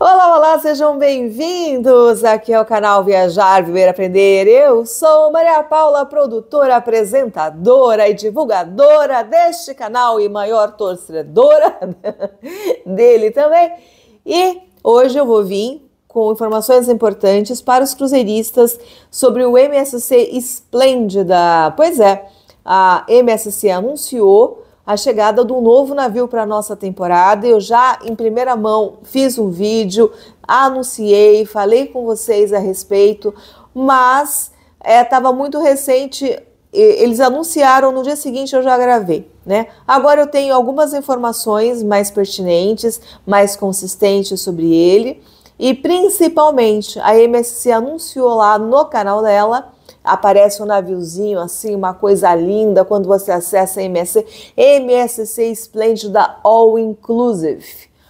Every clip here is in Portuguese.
Olá, olá, sejam bem-vindos aqui ao é canal Viajar, Viver, Aprender. Eu sou Maria Paula, produtora, apresentadora e divulgadora deste canal e maior torcedora dele também. E hoje eu vou vir com informações importantes para os cruzeiristas sobre o MSC Esplêndida. Pois é, a MSC anunciou a chegada de um novo navio para a nossa temporada. Eu já, em primeira mão, fiz um vídeo, anunciei, falei com vocês a respeito, mas estava é, muito recente. Eles anunciaram no dia seguinte, eu já gravei, né? Agora eu tenho algumas informações mais pertinentes, mais consistentes sobre ele. E principalmente, a MSC anunciou lá no canal dela aparece um naviozinho assim, uma coisa linda quando você acessa a MSC, MSC Esplêndida All Inclusive.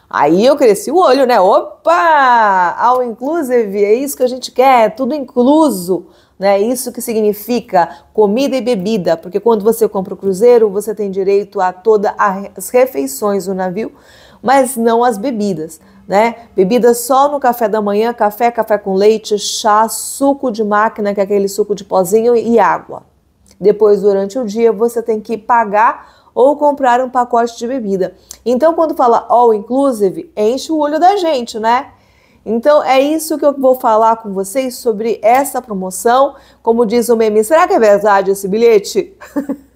Aí eu cresci o olho, né? Opa! All inclusive, é isso que a gente quer, é tudo incluso. Né? É isso que significa comida e bebida, porque quando você compra o cruzeiro, você tem direito a todas as refeições do navio, mas não as bebidas né? Bebida só no café da manhã, café, café com leite, chá, suco de máquina, que é aquele suco de pozinho e água. Depois, durante o dia, você tem que pagar ou comprar um pacote de bebida. Então, quando fala all inclusive, enche o olho da gente, né? Então é isso que eu vou falar com vocês sobre essa promoção. Como diz o meme, será que é verdade esse bilhete?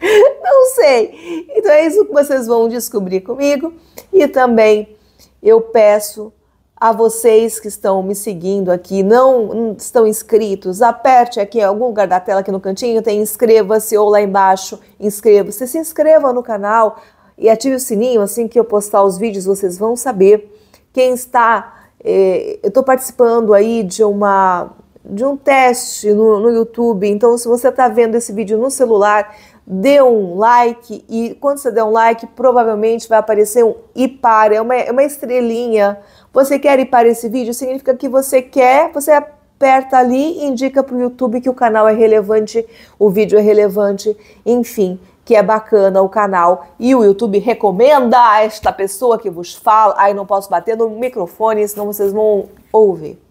Não sei. Então é isso que vocês vão descobrir comigo. E também eu peço a vocês que estão me seguindo aqui, não estão inscritos, aperte aqui em algum lugar da tela aqui no cantinho, tem inscreva-se ou lá embaixo, inscreva-se, se inscreva no canal e ative o sininho, assim que eu postar os vídeos vocês vão saber quem está, eh, eu estou participando aí de uma de um teste no, no YouTube, então se você está vendo esse vídeo no celular, dê um like e quando você der um like, provavelmente vai aparecer um e para, é uma, é uma estrelinha. Você quer ir para esse vídeo? Significa que você quer, você aperta ali e indica para o YouTube que o canal é relevante, o vídeo é relevante, enfim, que é bacana o canal. E o YouTube recomenda a esta pessoa que vos fala. Aí não posso bater no microfone, senão vocês vão ouvir.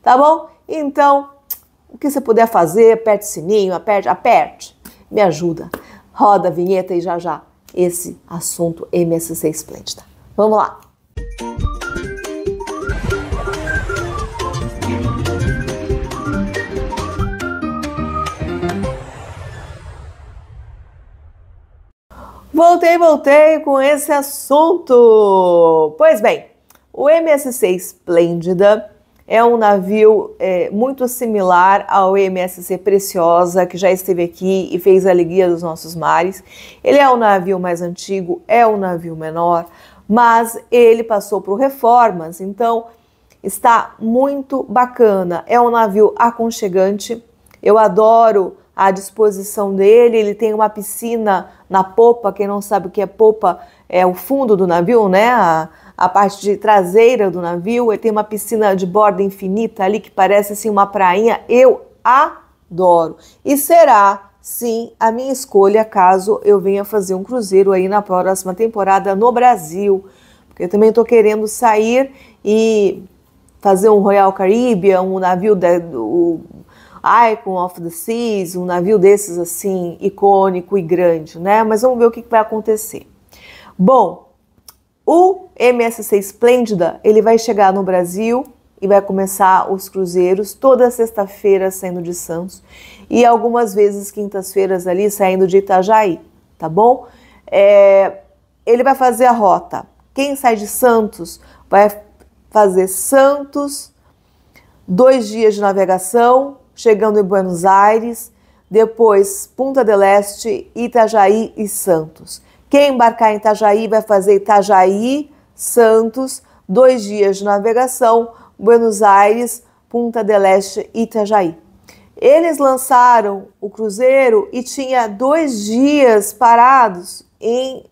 Tá bom? Então, o que você puder fazer, aperte o sininho, aperte, aperte, me ajuda. Roda a vinheta e já já esse assunto MSC Esplêndida. Vamos lá! Voltei, voltei com esse assunto! Pois bem, o MSC Esplêndida é um navio é, muito similar ao MSC Preciosa, que já esteve aqui e fez a alegria dos nossos mares. Ele é um navio mais antigo, é um navio menor, mas ele passou por reformas, então está muito bacana. É um navio aconchegante, eu adoro a disposição dele. Ele tem uma piscina na popa, quem não sabe o que é popa, é o fundo do navio, né? A, a parte de traseira do navio, e tem uma piscina de borda infinita ali que parece assim uma prainha. Eu adoro. E será sim a minha escolha caso eu venha fazer um cruzeiro aí na próxima temporada no Brasil. Porque eu também estou querendo sair e fazer um Royal Caribbean, um navio da, Icon of the Seas, um navio desses assim icônico e grande, né? Mas vamos ver o que vai acontecer. Bom, o MSC Esplêndida, ele vai chegar no Brasil e vai começar os cruzeiros toda sexta-feira saindo de Santos e algumas vezes quintas-feiras ali saindo de Itajaí, tá bom? É, ele vai fazer a rota. Quem sai de Santos vai fazer Santos, dois dias de navegação, chegando em Buenos Aires, depois Punta del Este, Itajaí e Santos. Quem embarcar em Itajaí vai fazer Itajaí, Santos, dois dias de navegação, Buenos Aires, Punta del Este e Itajaí. Eles lançaram o cruzeiro e tinha dois dias parados em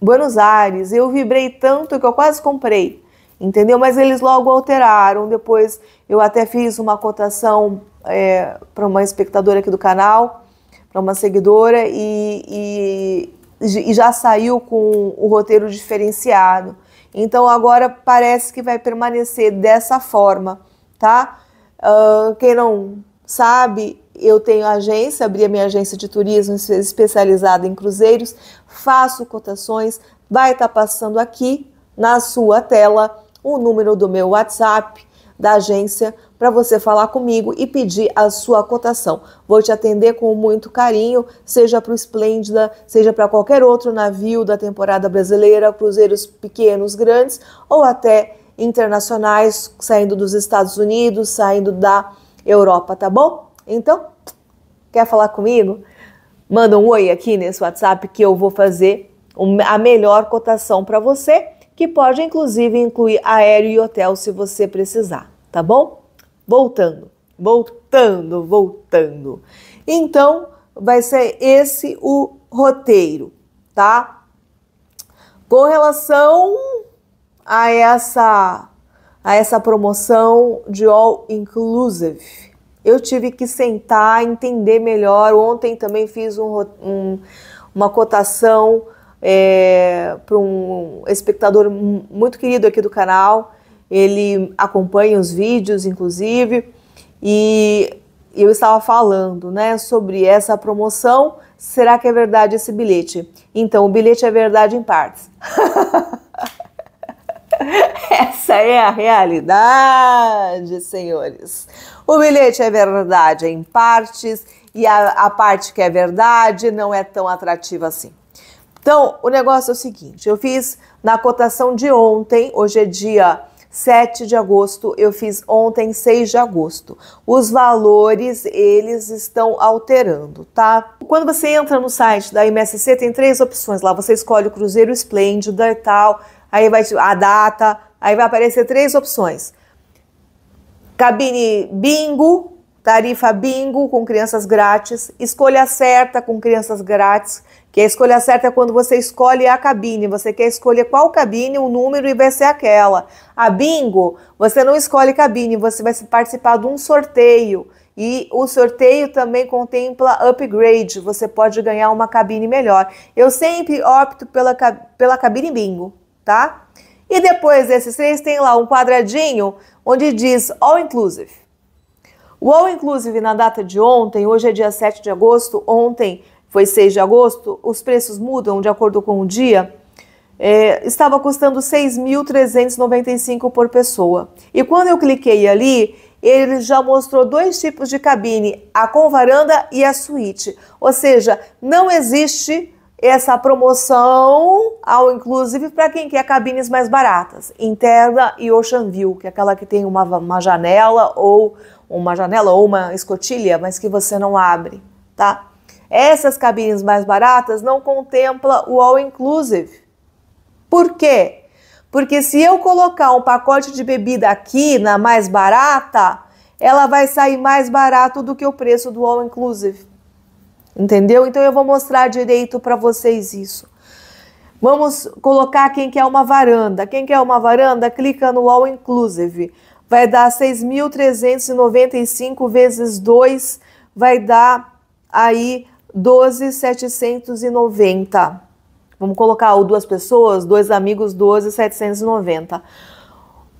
Buenos Aires. Eu vibrei tanto que eu quase comprei, entendeu? Mas eles logo alteraram. Depois eu até fiz uma cotação é, para uma espectadora aqui do canal, para uma seguidora, e, e e já saiu com o roteiro diferenciado. Então agora parece que vai permanecer dessa forma, tá? Uh, quem não sabe, eu tenho agência, abri a minha agência de turismo especializada em cruzeiros, faço cotações, vai estar tá passando aqui na sua tela o número do meu WhatsApp, da agência para você falar comigo e pedir a sua cotação. Vou te atender com muito carinho, seja para o Esplêndida, seja para qualquer outro navio da temporada brasileira, cruzeiros pequenos, grandes ou até internacionais saindo dos Estados Unidos, saindo da Europa, tá bom? Então, quer falar comigo? Manda um oi aqui nesse WhatsApp que eu vou fazer a melhor cotação para você, que pode inclusive incluir aéreo e hotel se você precisar tá bom? Voltando, voltando, voltando. Então, vai ser esse o roteiro, tá? Com relação a essa a essa promoção de all inclusive, eu tive que sentar, entender melhor. Ontem também fiz um, um, uma cotação é, eh, para um espectador muito querido aqui do canal ele acompanha os vídeos, inclusive, e eu estava falando né, sobre essa promoção. Será que é verdade esse bilhete? Então, o bilhete é verdade em partes. Essa é a realidade, senhores. O bilhete é verdade em partes e a, a, parte que é verdade não é tão atrativa assim. Então, o negócio é o seguinte: eu fiz na cotação de ontem, hoje é dia 7 de agosto, eu fiz ontem 6 de agosto. Os valores eles estão alterando, tá? Quando você entra no site da MSC, tem três opções lá. Você escolhe o Cruzeiro Esplêndido e tal, aí vai a data, aí vai aparecer três opções. Cabine bingo, tarifa bingo com crianças grátis, escolha certa com crianças grátis, que a escolha certa é quando você escolhe a cabine. Você quer escolher qual cabine, o número e vai ser aquela. A bingo, você não escolhe cabine, você vai participar de um sorteio. E o sorteio também contempla upgrade, você pode ganhar uma cabine melhor. Eu sempre opto pela, pela cabine bingo, tá? E depois desses três tem lá um quadradinho onde diz all inclusive. O all inclusive na data de ontem, hoje é dia 7 de agosto, ontem foi 6 de agosto, os preços mudam de acordo com o dia. É, estava custando 6.395 por pessoa. E quando eu cliquei ali, ele já mostrou dois tipos de cabine, a com varanda e a suíte. Ou seja, não existe essa promoção ao inclusive para quem quer cabines mais baratas, interna e Ocean View, que é aquela que tem uma, uma janela ou uma janela ou uma escotilha, mas que você não abre, tá? Essas cabines mais baratas não contempla o all inclusive. Por quê? Porque se eu colocar um pacote de bebida aqui na mais barata, ela vai sair mais barato do que o preço do all inclusive. Entendeu? Então eu vou mostrar direito para vocês isso. Vamos colocar quem quer uma varanda. Quem quer uma varanda, clica no all inclusive. Vai dar 6.395 vezes 2, vai dar aí 12,790. Vamos colocar o duas pessoas, dois amigos, 12,790.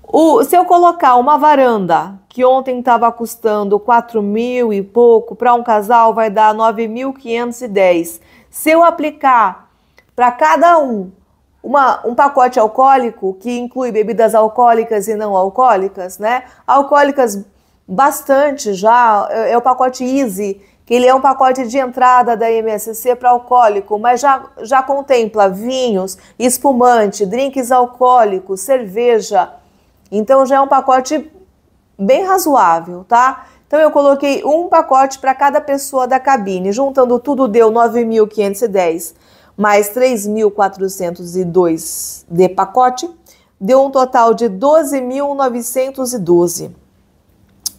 O, se eu colocar uma varanda que ontem estava custando 4 mil e pouco, para um casal vai dar 9.510. Se eu aplicar para cada um uma, um pacote alcoólico, que inclui bebidas alcoólicas e não alcoólicas, né? Alcoólicas bastante já, é, é o pacote Easy, ele é um pacote de entrada da MSC para alcoólico, mas já, já contempla vinhos, espumante, drinks alcoólicos, cerveja. Então já é um pacote bem razoável, tá? Então eu coloquei um pacote para cada pessoa da cabine. Juntando tudo deu 9.510 mais 3.402 de pacote, deu um total de 12.912.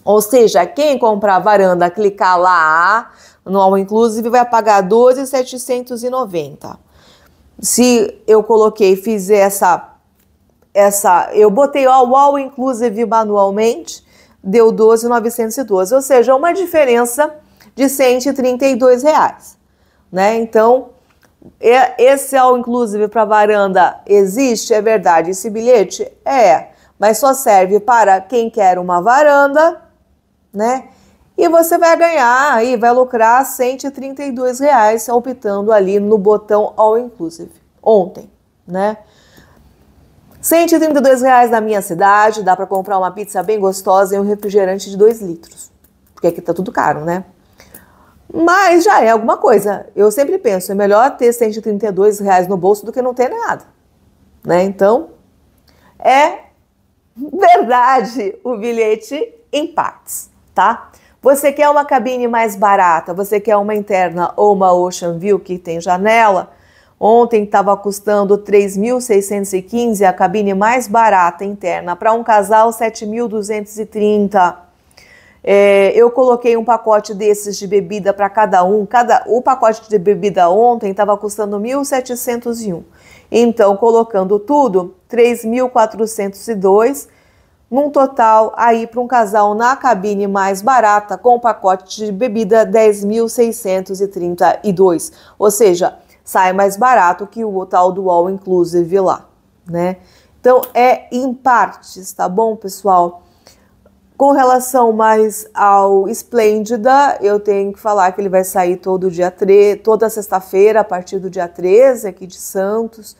Ou seja, quem comprar a varanda, clicar lá no All Inclusive, vai pagar 12,790. Se eu coloquei, fiz essa, essa, eu botei o All Inclusive manualmente, deu 12,912, ou seja, uma diferença de 132 reais, né? Então, é, esse All Inclusive para varanda existe, é verdade, esse bilhete é, mas só serve para quem quer uma varanda né? E você vai ganhar aí, vai lucrar 132 reais optando ali no botão All Inclusive. Ontem, né? 132 reais na minha cidade, dá para comprar uma pizza bem gostosa e um refrigerante de 2 litros. Porque aqui tá tudo caro, né? Mas já é alguma coisa. Eu sempre penso, é melhor ter 132 reais no bolso do que não ter nada. Né? Então, é verdade o bilhete em partes tá? Você quer uma cabine mais barata, você quer uma interna ou uma Ocean View que tem janela? Ontem estava custando 3.615 a cabine mais barata interna para um casal 7.230. É, eu coloquei um pacote desses de bebida para cada um. Cada o pacote de bebida ontem estava custando 1.701. Então, colocando tudo, 3.402 num total aí para um casal na cabine mais barata com pacote de bebida 10.632, ou seja, sai mais barato que o total do all inclusive lá, né? Então é em partes, tá bom, pessoal? Com relação mais ao Esplêndida, eu tenho que falar que ele vai sair todo dia três toda sexta-feira, a partir do dia 13, aqui de Santos.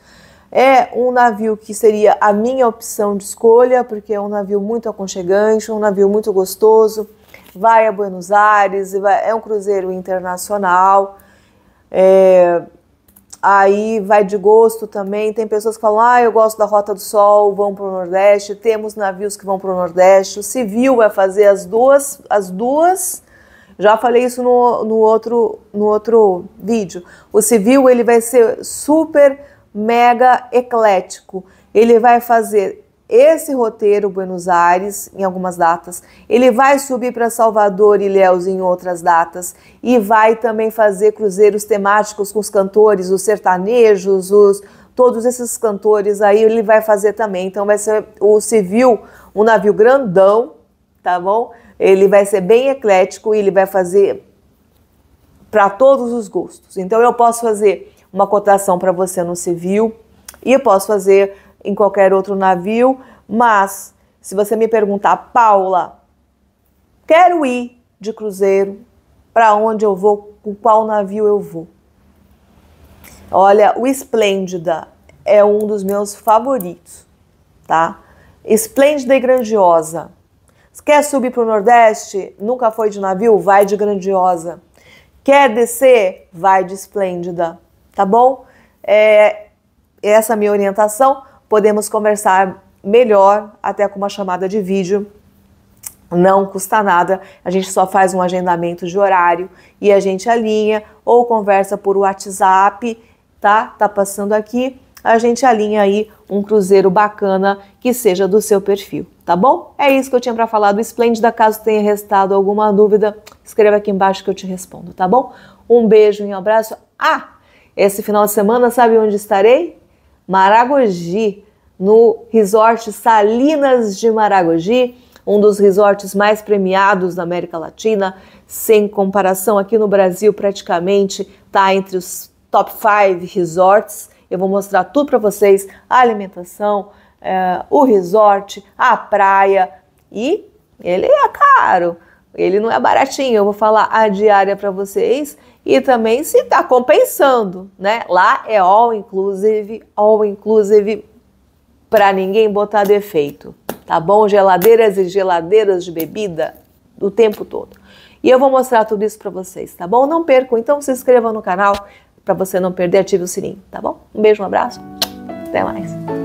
É um navio que seria a minha opção de escolha, porque é um navio muito aconchegante, um navio muito gostoso. Vai a Buenos Aires, é um cruzeiro internacional. É, aí vai de gosto também. Tem pessoas que falam: ah, eu gosto da Rota do Sol, vão para o Nordeste. Temos navios que vão para o Nordeste. O civil vai fazer as duas, as duas. Já falei isso no, no, outro, no outro vídeo. O civil ele vai ser super mega eclético. Ele vai fazer esse roteiro Buenos Aires em algumas datas, ele vai subir para Salvador e Léus em outras datas e vai também fazer cruzeiros temáticos com os cantores, os sertanejos, os todos esses cantores aí ele vai fazer também. Então vai ser o civil, um navio grandão, tá bom? Ele vai ser bem eclético e ele vai fazer para todos os gostos. Então eu posso fazer uma cotação para você no civil e eu posso fazer em qualquer outro navio, mas se você me perguntar, Paula, quero ir de cruzeiro, para onde eu vou, com qual navio eu vou? Olha, o Esplêndida é um dos meus favoritos, tá? Esplêndida e grandiosa. Quer subir para o Nordeste? Nunca foi de navio? Vai de grandiosa. Quer descer? Vai de esplêndida tá bom? É, essa é a minha orientação. Podemos conversar melhor, até com uma chamada de vídeo. Não custa nada, a gente só faz um agendamento de horário e a gente alinha ou conversa por WhatsApp, tá? Tá passando aqui, a gente alinha aí um cruzeiro bacana que seja do seu perfil, tá bom? É isso que eu tinha para falar do Esplêndida. Caso tenha restado alguma dúvida, escreva aqui embaixo que eu te respondo, tá bom? Um beijo e um abraço. Ah! Esse final de semana, sabe onde estarei? Maragogi, no resort Salinas de Maragogi, um dos resorts mais premiados da América Latina, sem comparação aqui no Brasil, praticamente está entre os top 5 resorts. Eu vou mostrar tudo para vocês: a alimentação, é, o resort, a praia e ele é caro, ele não é baratinho. Eu vou falar a diária para vocês e também se está compensando, né? Lá é all inclusive, all inclusive para ninguém botar defeito, tá bom? Geladeiras e geladeiras de bebida o tempo todo. E eu vou mostrar tudo isso para vocês, tá bom? Não percam, então se inscreva no canal para você não perder, ative o sininho, tá bom? Um beijo, um abraço, até mais.